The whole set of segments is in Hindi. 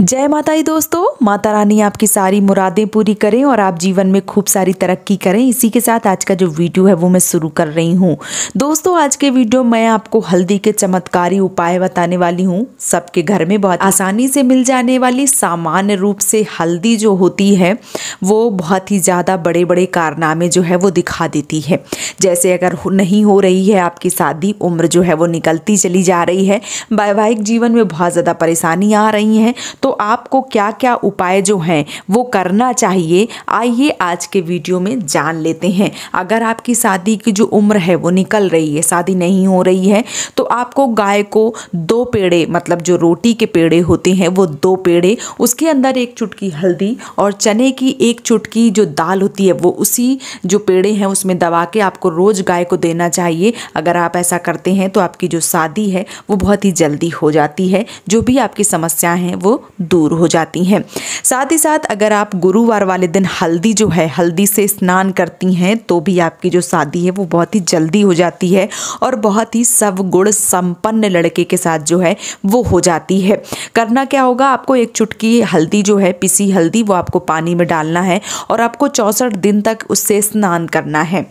जय माता ही दोस्तों माता रानी आपकी सारी मुरादें पूरी करें और आप जीवन में खूब सारी तरक्की करें इसी के साथ आज का जो वीडियो है वो मैं शुरू कर रही हूँ दोस्तों आज के वीडियो में आपको हल्दी के चमत्कारी उपाय बताने वाली हूँ सबके घर में बहुत आसानी से मिल जाने वाली सामान्य रूप से हल्दी जो होती है वो बहुत ही ज़्यादा बड़े बड़े कारनामे जो है वो दिखा देती है जैसे अगर नहीं हो रही है आपकी शादी उम्र जो है वो निकलती चली जा रही है वैवाहिक जीवन में बहुत ज़्यादा परेशानी आ रही हैं तो आपको क्या क्या उपाय जो हैं वो करना चाहिए आइए आज के वीडियो में जान लेते हैं अगर आपकी शादी की जो उम्र है वो निकल रही है शादी नहीं हो रही है तो आपको गाय को दो पेड़े मतलब जो रोटी के पेड़े होते हैं वो दो पेड़े उसके अंदर एक चुटकी हल्दी और चने की एक चुटकी जो दाल होती है वो उसी जो पेड़े हैं उसमें दबा के आपको रोज़ गाय को देना चाहिए अगर आप ऐसा करते हैं तो आपकी जो शादी है वो बहुत ही जल्दी हो जाती है जो भी आपकी समस्या हैं वो दूर हो जाती हैं साथ ही साथ अगर आप गुरुवार वाले दिन हल्दी जो है हल्दी से स्नान करती हैं तो भी आपकी जो शादी है वो बहुत ही जल्दी हो जाती है और बहुत ही सब गुण संपन्न लड़के के साथ जो है वो हो जाती है करना क्या होगा आपको एक चुटकी हल्दी जो है पिसी हल्दी वो आपको पानी में डालना है और आपको चौंसठ दिन तक उससे स्नान करना है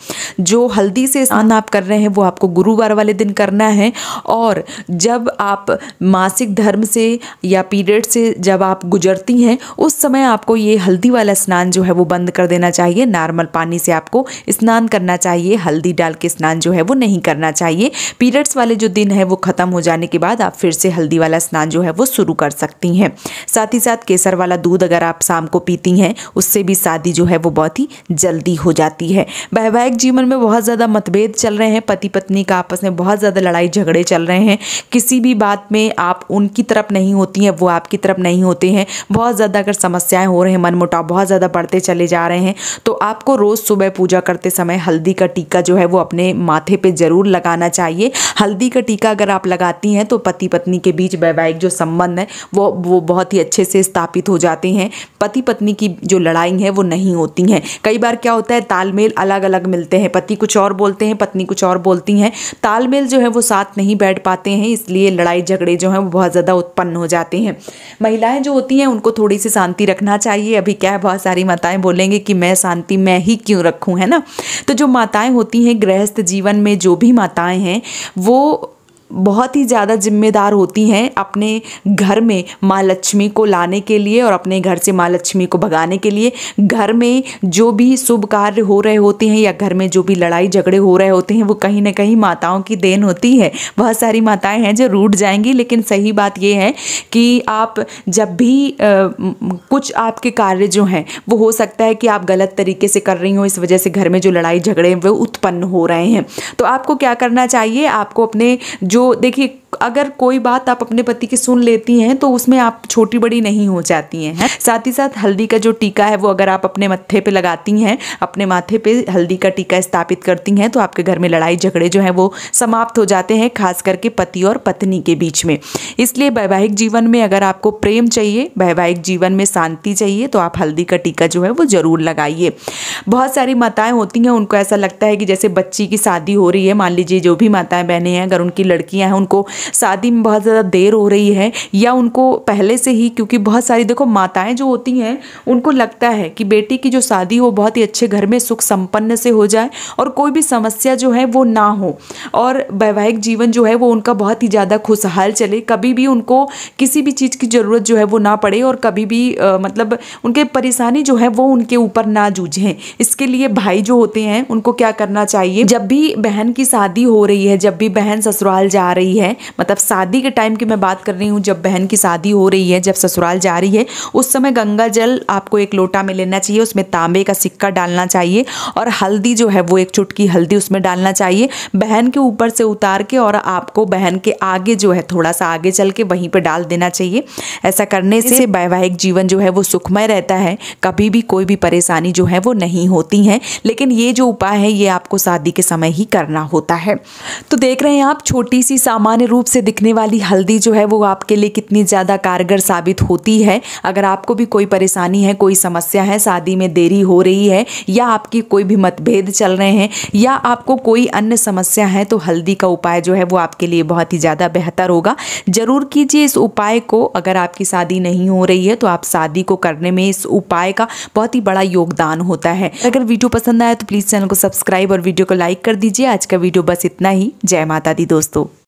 जो हल्दी से स्नान आप कर रहे हैं वो आपको गुरुवार वाले दिन करना है और जब आप मासिक धर्म से या पीरियड से जब आप गुजरती हैं उस समय आपको ये हल्दी वाला स्नान जो है वो बंद कर देना चाहिए नॉर्मल पानी से आपको स्नान करना चाहिए हल्दी डाल के स्नान जो है वो नहीं करना चाहिए पीरियड्स वाले जो दिन है वो ख़त्म हो जाने के बाद आप फिर से हल्दी वाला स्नान जो है वो शुरू कर सकती हैं साथ ही साथ केसर वाला दूध अगर आप शाम को पीती हैं उससे भी शादी जो है वो बहुत ही जल्दी हो जाती है वैवाहिक जीवन में बहुत ज़्यादा मतभेद चल रहे हैं पति पत्नी का आपस में बहुत ज़्यादा लड़ाई झगड़े चल रहे हैं किसी भी बात में आप उनकी तरफ नहीं होती हैं वो आपकी तरफ नहीं नहीं होते हैं बहुत ज़्यादा अगर समस्याएं हो रहे हैं मनमुटाव बहुत ज़्यादा बढ़ते चले जा रहे हैं तो आपको रोज़ सुबह पूजा करते समय हल्दी का टीका जो है वो अपने माथे पर ज़रूर लगाना चाहिए हल्दी का टीका अगर आप लगाती हैं तो पति पत्नी के बीच वैवाहिक जो संबंध है वो वो बहुत ही अच्छे से स्थापित हो जाते हैं पति पत्नी की जो लड़ाई है वो नहीं होती हैं कई बार क्या होता है तालमेल अलग अलग मिलते हैं पति कुछ और बोलते हैं पत्नी कुछ और बोलती हैं तालमेल जो है वो साथ नहीं बैठ पाते हैं इसलिए लड़ाई झगड़े जो हैं वो बहुत ज़्यादा उत्पन्न हो जाते हैं महिलाएं जो होती हैं उनको थोड़ी सी शांति रखना चाहिए अभी क्या है बहुत सारी माताएं बोलेंगे कि मैं शांति मैं ही क्यों रखूँ है ना तो जो माताएं होती हैं गृहस्थ जीवन में जो भी माताएं हैं वो बहुत ही ज़्यादा जिम्मेदार होती हैं अपने घर में माँ लक्ष्मी को लाने के लिए और अपने घर से माँ लक्ष्मी को भगाने के लिए घर में जो भी शुभ कार्य हो रहे होते हैं या घर में जो भी लड़ाई झगड़े हो रहे होते हैं वो कहीं ना कहीं माताओं की देन होती है बहुत सारी माताएं हैं जो रूट जाएंगी लेकिन सही बात ये है कि आप जब भी आ, कुछ आपके कार्य जो हैं वो हो सकता है कि आप गलत तरीके से कर रही हो इस वजह से घर में जो लड़ाई झगड़े हैं वो उत्पन्न हो रहे हैं तो आपको क्या करना चाहिए आपको अपने जो जो देखिए अगर कोई बात आप अपने पति की सुन लेती हैं तो उसमें आप छोटी बड़ी नहीं हो जाती हैं साथ ही साथ हल्दी का जो टीका है वो अगर आप अपने मत्थे पे लगाती हैं अपने माथे पे हल्दी का टीका स्थापित करती हैं तो आपके घर में लड़ाई झगड़े जो हैं वो समाप्त हो जाते हैं खास करके पति और पत्नी के बीच में इसलिए वैवाहिक जीवन में अगर आपको प्रेम चाहिए वैवाहिक जीवन में शांति चाहिए तो आप हल्दी का टीका जो है वो ज़रूर लगाइए बहुत सारी माताएँ होती हैं उनको ऐसा लगता है कि जैसे बच्ची की शादी हो रही है मान लीजिए जो भी माताएँ बहनें हैं अगर उनकी लड़कियाँ हैं उनको शादी में बहुत ज़्यादा देर हो रही है या उनको पहले से ही क्योंकि बहुत सारी देखो माताएं जो होती हैं उनको लगता है कि बेटी की जो शादी हो बहुत ही अच्छे घर में सुख संपन्न से हो जाए और कोई भी समस्या जो है वो ना हो और वैवाहिक जीवन जो है वो उनका बहुत ही ज़्यादा खुशहाल चले कभी भी उनको किसी भी चीज़ की ज़रूरत जो है वो ना पड़े और कभी भी मतलब उनके परेशानी जो है वो उनके ऊपर ना जूझें इसके लिए भाई जो होते हैं उनको क्या करना चाहिए जब भी बहन की शादी हो रही है जब भी बहन ससुराल जा रही है मतलब शादी के टाइम की मैं बात कर रही हूँ जब बहन की शादी हो रही है जब ससुराल जा रही है उस समय गंगा जल आपको एक लोटा में लेना चाहिए उसमें तांबे का सिक्का डालना चाहिए और हल्दी जो है वो एक चुटकी हल्दी उसमें डालना चाहिए बहन के ऊपर से उतार के और आपको बहन के आगे जो है थोड़ा सा आगे चल के वहीं पर डाल देना चाहिए ऐसा करने से वैवाहिक जीवन जो है वो सुखमय रहता है कभी भी कोई भी परेशानी जो है वो नहीं होती है लेकिन ये जो उपाय है ये आपको शादी के समय ही करना होता है तो देख रहे हैं आप छोटी सी सामान्य रूप रूप से दिखने वाली हल्दी जो है वो आपके लिए कितनी ज़्यादा कारगर साबित होती है अगर आपको भी कोई परेशानी है कोई समस्या है शादी में देरी हो रही है या आपकी कोई भी मतभेद चल रहे हैं या आपको कोई अन्य समस्या है तो हल्दी का उपाय जो है वो आपके लिए बहुत ही ज़्यादा बेहतर होगा ज़रूर कीजिए इस उपाय को अगर आपकी शादी नहीं हो रही है तो आप शादी को करने में इस उपाय का बहुत ही बड़ा योगदान होता है अगर वीडियो पसंद आया तो प्लीज़ चैनल को सब्सक्राइब और वीडियो को लाइक कर दीजिए आज का वीडियो बस इतना ही जय माता दी दोस्तों